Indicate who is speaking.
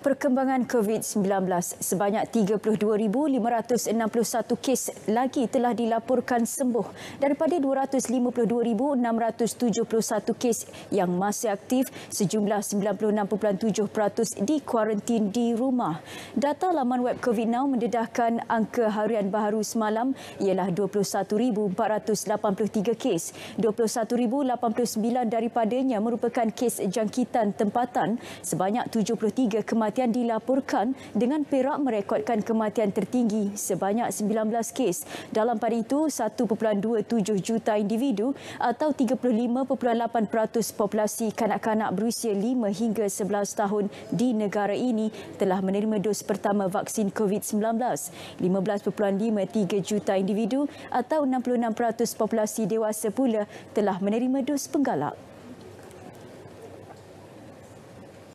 Speaker 1: perkembangan COVID-19. Sebanyak 32,561 kes lagi telah dilaporkan sembuh daripada 252,671 kes yang masih aktif sejumlah 96.7% di kuarantin di rumah. Data laman web COVID Now mendedahkan angka harian baharu semalam ialah 21,483 kes. 21,089 daripadanya merupakan kes jangkitan tempatan sebanyak 73 kematian kematian dilaporkan dengan Perak merekodkan kematian tertinggi sebanyak 19 kes. Dalam pada itu, 1.27 juta individu atau 35.8% populasi kanak-kanak berusia 5 hingga 11 tahun di negara ini telah menerima dos pertama vaksin COVID-19. 15.53 juta individu atau 66% populasi dewasa pula telah menerima dos penggalak.